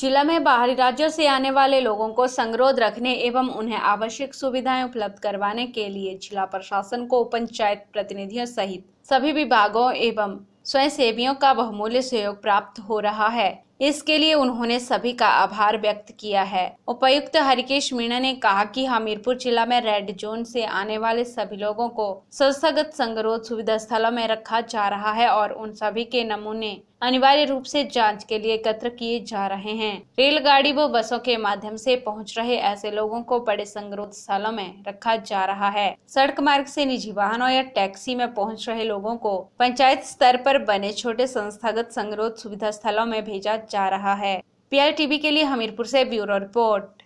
जिला में बाहरी राज्यों से आने वाले लोगों को संगरोध रखने एवं उन्हें आवश्यक सुविधाएं उपलब्ध करवाने के लिए जिला प्रशासन को पंचायत प्रतिनिधियों सहित सभी विभागों एवं स्वयंसेवियों का बहुमूल्य सहयोग प्राप्त हो रहा है इसके लिए उन्होंने सभी का आभार व्यक्त किया है उपायुक्त हरिकेश मीणा ने कहा कि हमीरपुर जिला में रेड जोन से आने वाले सभी लोगों को संस्थागत संगरोध सुविधा स्थलों में रखा जा रहा है और उन सभी के नमूने अनिवार्य रूप से जांच के लिए एकत्र किए जा रहे हैं रेलगाड़ी व बसों के माध्यम से पहुंच रहे ऐसे लोगों को बड़े संगरोध स्थलों में रखा जा रहा है सड़क मार्ग से निजी वाहनों या टैक्सी में पहुंच रहे लोगों को पंचायत स्तर पर बने छोटे संस्थागत संगरोध सुविधा स्थलों में भेजा जा रहा है टीवी के लिए हमीरपुर से ब्यूरो रिपोर्ट